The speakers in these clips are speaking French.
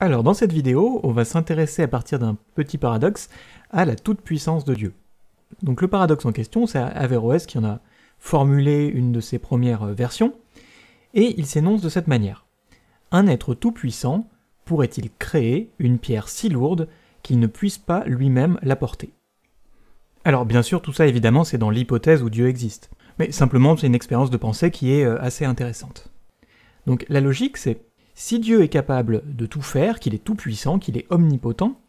Alors dans cette vidéo, on va s'intéresser à partir d'un petit paradoxe à la toute-puissance de Dieu. Donc le paradoxe en question, c'est Averroès qui en a formulé une de ses premières versions, et il s'énonce de cette manière. Un être tout-puissant pourrait-il créer une pierre si lourde qu'il ne puisse pas lui-même la porter Alors bien sûr, tout ça évidemment c'est dans l'hypothèse où Dieu existe, mais simplement c'est une expérience de pensée qui est euh, assez intéressante. Donc la logique c'est si Dieu est capable de tout faire, qu'il est tout-puissant, qu'il est omnipotent,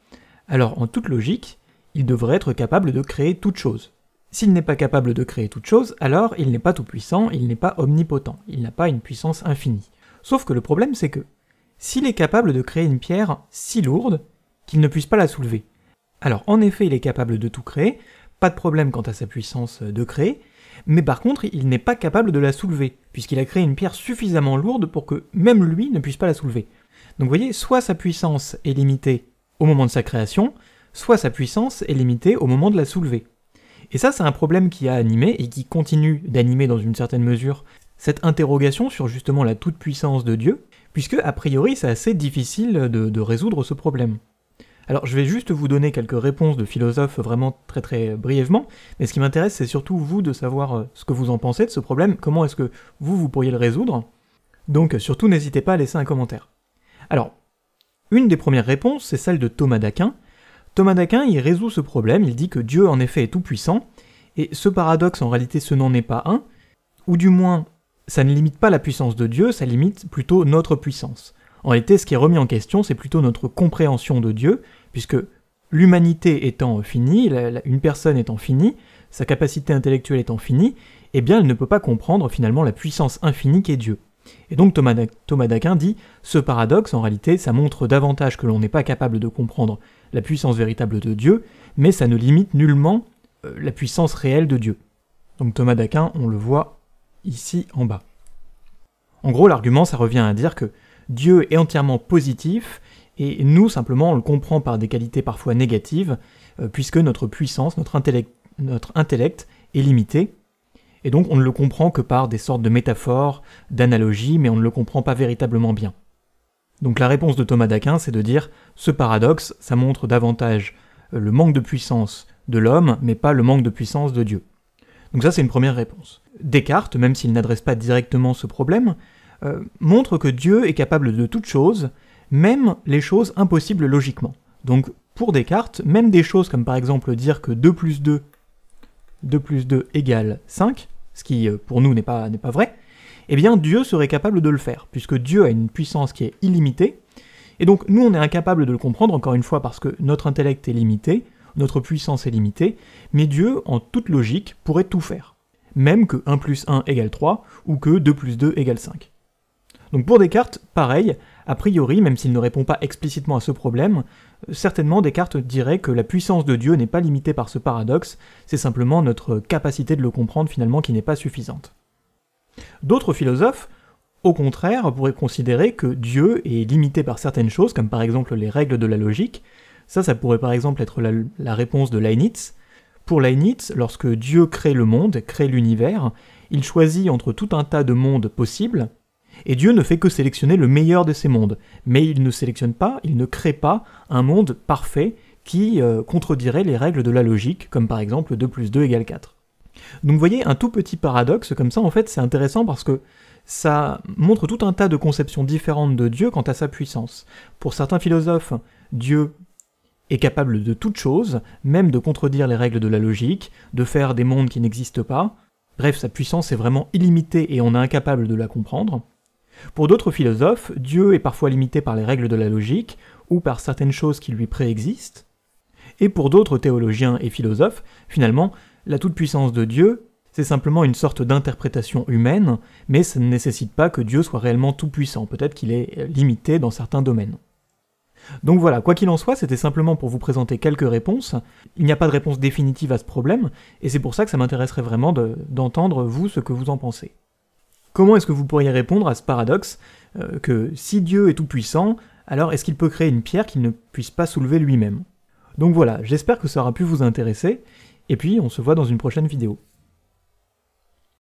alors en toute logique, il devrait être capable de créer toute chose. S'il n'est pas capable de créer toute chose, alors il n'est pas tout-puissant, il n'est pas omnipotent, il n'a pas une puissance infinie. Sauf que le problème c'est que, s'il est capable de créer une pierre si lourde qu'il ne puisse pas la soulever, alors en effet il est capable de tout créer, pas de problème quant à sa puissance de créer, mais par contre il n'est pas capable de la soulever, puisqu'il a créé une pierre suffisamment lourde pour que même lui ne puisse pas la soulever. Donc vous voyez, soit sa puissance est limitée au moment de sa création, soit sa puissance est limitée au moment de la soulever. Et ça c'est un problème qui a animé, et qui continue d'animer dans une certaine mesure, cette interrogation sur justement la toute-puissance de Dieu, puisque a priori c'est assez difficile de, de résoudre ce problème. Alors je vais juste vous donner quelques réponses de philosophes vraiment très très brièvement, mais ce qui m'intéresse c'est surtout vous de savoir euh, ce que vous en pensez de ce problème, comment est-ce que vous, vous pourriez le résoudre. Donc surtout n'hésitez pas à laisser un commentaire. Alors, une des premières réponses c'est celle de Thomas d'Aquin. Thomas d'Aquin il résout ce problème, il dit que Dieu en effet est tout puissant, et ce paradoxe en réalité ce n'en est pas un, ou du moins ça ne limite pas la puissance de Dieu, ça limite plutôt notre puissance. En réalité, ce qui est remis en question, c'est plutôt notre compréhension de Dieu, puisque l'humanité étant finie, une personne étant finie, sa capacité intellectuelle étant finie, eh bien elle ne peut pas comprendre finalement la puissance infinie qu'est Dieu. Et donc Thomas, d'Aquin dit, ce paradoxe, en réalité, ça montre davantage que l'on n'est pas capable de comprendre la puissance véritable de Dieu, mais ça ne limite nullement euh, la puissance réelle de Dieu. Donc Thomas d'Aquin, on le voit ici en bas. En gros, l'argument, ça revient à dire que Dieu est entièrement positif, et nous, simplement, on le comprend par des qualités parfois négatives, euh, puisque notre puissance, notre intellect, notre intellect est limité, et donc on ne le comprend que par des sortes de métaphores, d'analogies, mais on ne le comprend pas véritablement bien. Donc la réponse de Thomas d'Aquin, c'est de dire ce paradoxe, ça montre davantage euh, le manque de puissance de l'homme, mais pas le manque de puissance de Dieu. Donc ça, c'est une première réponse. Descartes, même s'il n'adresse pas directement ce problème, euh, montre que Dieu est capable de toutes choses, même les choses impossibles logiquement. Donc pour Descartes, même des choses comme par exemple dire que 2 plus 2, 2 2 égale 5, ce qui euh, pour nous n'est pas, pas vrai, eh bien Dieu serait capable de le faire, puisque Dieu a une puissance qui est illimitée, et donc nous on est incapable de le comprendre, encore une fois, parce que notre intellect est limité, notre puissance est limitée, mais Dieu, en toute logique, pourrait tout faire, même que 1 plus 1 égale 3, ou que 2 plus 2 égale 5. Donc pour Descartes, pareil, a priori, même s'il ne répond pas explicitement à ce problème, euh, certainement Descartes dirait que la puissance de Dieu n'est pas limitée par ce paradoxe, c'est simplement notre capacité de le comprendre finalement qui n'est pas suffisante. D'autres philosophes, au contraire, pourraient considérer que Dieu est limité par certaines choses, comme par exemple les règles de la logique, ça, ça pourrait par exemple être la, réponse de Leibniz, pour Leibniz, lorsque Dieu crée le monde, crée l'univers, il choisit entre tout un tas de mondes possibles, et Dieu ne fait que sélectionner le meilleur de ces mondes. Mais il ne sélectionne pas, il ne crée pas un monde parfait qui euh, contredirait les règles de la logique, comme par exemple 2 plus 2 égale 4. Donc vous voyez, un tout petit paradoxe comme ça, en fait, c'est intéressant parce que ça montre tout un tas de conceptions différentes de Dieu quant à sa puissance. Pour certains philosophes, Dieu est capable de toute chose, même de contredire les règles de la logique, de faire des mondes qui n'existent pas. Bref, sa puissance est vraiment illimitée et on est incapable de la comprendre. Pour d'autres philosophes, Dieu est parfois limité par les règles de la logique ou par certaines choses qui lui préexistent. Et pour d'autres théologiens et philosophes, finalement, la toute-puissance de Dieu, c'est simplement une sorte d'interprétation humaine, mais ça ne nécessite pas que Dieu soit réellement tout-puissant, peut-être qu'il est limité dans certains domaines. Donc voilà, quoi qu'il en soit, c'était simplement pour vous présenter quelques réponses. Il n'y a pas de réponse définitive à ce problème, et c'est pour ça que ça m'intéresserait vraiment d'entendre vous ce que vous en pensez. Comment est-ce que vous pourriez répondre à ce paradoxe euh, que si Dieu est tout-puissant, alors est-ce qu'il peut créer une pierre qu'il ne puisse pas soulever lui-même Donc voilà, j'espère que ça aura pu vous intéresser, et puis on se voit dans une prochaine vidéo.